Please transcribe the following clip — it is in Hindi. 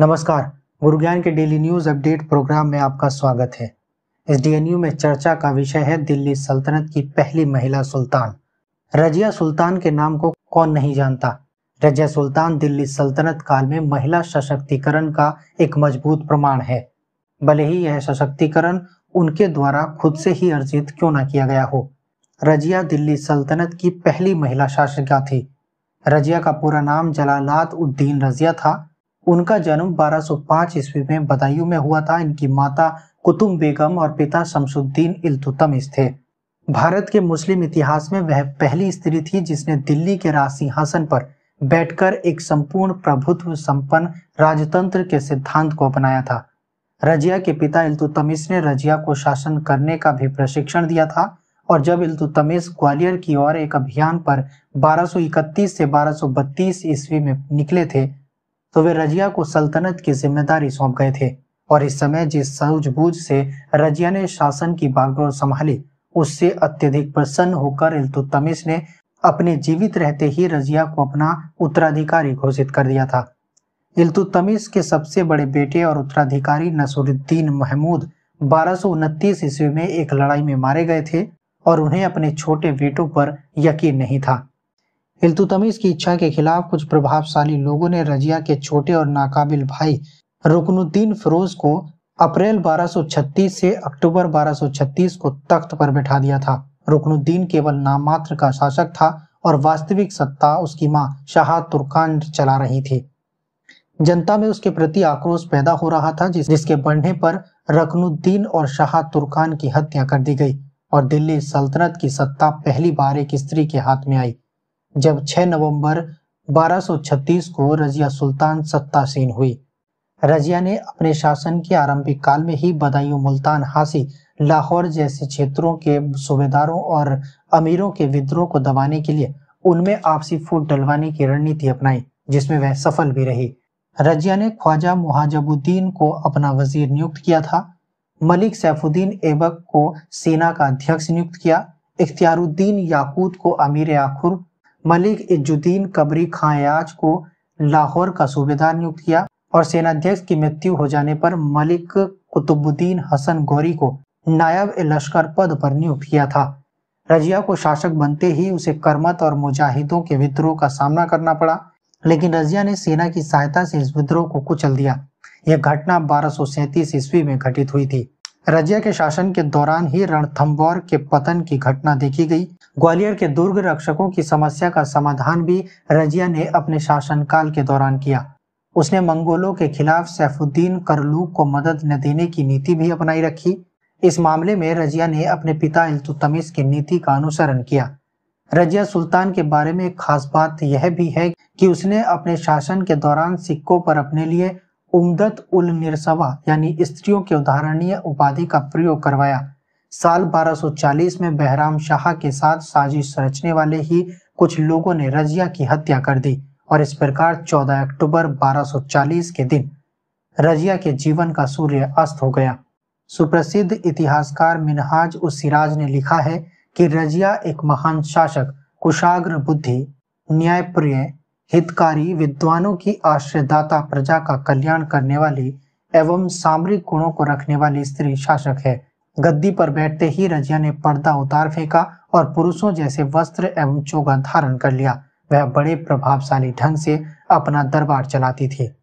नमस्कार गुरु ज्ञान के डेली न्यूज अपडेट प्रोग्राम में आपका स्वागत है इस डीएनयू में चर्चा का विषय है दिल्ली सल्तनत की पहली महिला सुल्तान रजिया सुल्तान के नाम को कौन नहीं जानता रजिया सुल्तान दिल्ली सल्तनत काल में महिला सशक्तिकरण का एक मजबूत प्रमाण है भले ही यह सशक्तिकरण उनके द्वारा खुद से ही अर्जित क्यों ना किया गया हो रजिया दिल्ली सल्तनत की पहली महिला शासिका थी रजिया का पूरा नाम जलालाद उद्दीन रजिया था उनका जन्म 1205 ईस्वी में बदायूं में हुआ था इनकी माता कुतुब बेगम और पिता शमसुद्दीन इल्तुतमिश थे भारत के मुस्लिम इतिहास में वह पहली स्त्री थी जिसने दिल्ली के राज सिंहासन पर बैठकर एक संपूर्ण प्रभुत्व संपन्न राजतंत्र के सिद्धांत को अपनाया था रजिया के पिता इल्तुतमिश ने रजिया को शासन करने का भी प्रशिक्षण दिया था और जब इल्तुतमिश ग्वालियर की ओर एक अभियान पर 1231 से 1232 ईस्वी में निकले थे तो वे रजिया को सल्तनत की जिम्मेदारी सौंप गए थे और इस समय जिस सूझबूझ से रजिया ने शासन की बागडोर संभाली उससे अत्यधिक प्रसन्न होकर इल्तुतमिश ने अपने जीवित रहते ही रजिया को अपना उत्तराधिकारी घोषित कर दिया था इल्तुतमिश के सबसे बड़े बेटे और उत्तराधिकारी नसरुद्दीन महमूद बारह ईस्वी में एक लड़ाई में मारे गए थे और उन्हें अपने छोटे बेटों पर यकीन नहीं था इल्तुतमिश की इच्छा के खिलाफ कुछ प्रभावशाली लोगों ने रजिया के छोटे और नाकाबिल भाई रुकनुद्दीन फिरोज को अप्रैल 1236 से अक्टूबर 1236 को तख्त पर बैठा दिया था रुकनुद्दीन केवल नाममात्र का शासक था और वास्तविक सत्ता उसकी मां शाह तुर्कान चला रही थी जनता में उसके प्रति आक्रोश पैदा हो रहा था जिस, जिसके बढ़ने पर रकनुद्दीन और शाह तुर्कान की हत्या कर दी गई और दिल्ली सल्तनत की सत्ता पहली बार एक स्त्री के हाथ में आई जब 6 नवंबर 1236 को रजिया सुल्तान सत्तासीन हुई रजिया ने अपने शासन के आरंभिक काल में ही बदायूं मुल्तान हासी लाहौर जैसे क्षेत्रों के सूबेदारों और अमीरों के विद्रोह को दबाने के लिए उनमें आपसी फूट डलवाने की रणनीति अपनाई जिसमें वह सफल भी रही रजिया ने ख्वाजा मुहाजबुद्दीन को अपना वजीर नियुक्त किया था मलिक सैफुद्दीन एबक को सेना का अध्यक्ष नियुक्त किया इख्तियारुद्दीन याकूत को अमीर आखुर मलिक इजुद्दीन कबरी खायाज को लाहौर का सूबेदार नियुक्त किया और सेनाध्यक्ष की मृत्यु हो जाने पर मलिक कुतुबुद्दीन हसन गौरी को नायब लश्कर पद पर नियुक्त किया था रजिया को शासक बनते ही उसे करमत और मुजाहिदों के विद्रोह का सामना करना पड़ा लेकिन रजिया ने सेना की सहायता से इस विद्रोह को कुचल दिया यह घटना बारह ईस्वी में घटित हुई थी रजिया के शासन के दौरान ही रणथम्बौर के पतन की घटना देखी गई ग्वालियर के दुर्ग रक्षकों की समस्या का समाधान भी रजिया ने अपने शासनकाल के दौरान किया उसने मंगोलों के खिलाफ सैफुद्दीन करलूक को मदद न देने की नीति भी अपनाई रखी इस मामले में रजिया ने अपने पिता इल्तुतमिस की नीति का अनुसरण किया रजिया सुल्तान के बारे में एक खास बात यह भी है कि उसने अपने शासन के दौरान सिक्कों पर अपने लिए उमदत उल निरसवा यानी स्त्रियों के उदाहरणीय उपाधि का प्रयोग करवाया साल 1240 में बहराम शाह के साथ साजिश रचने वाले ही कुछ लोगों ने रजिया की हत्या कर दी और इस प्रकार 14 अक्टूबर 1240 के दिन रजिया के जीवन का सूर्य अस्त हो गया सुप्रसिद्ध इतिहासकार मिनहाज उस सिराज ने लिखा है कि रजिया एक महान शासक कुशाग्र बुद्धि न्यायप्रिय हितकारी विद्वानों की आश्रयदाता प्रजा का कल्याण करने वाली एवं सामरिक गुणों को रखने वाली स्त्री शासक है गद्दी पर बैठते ही रजिया ने पर्दा उतार फेंका और पुरुषों जैसे वस्त्र एवं चोगा धारण कर लिया वह बड़े प्रभावशाली ढंग से अपना दरबार चलाती थी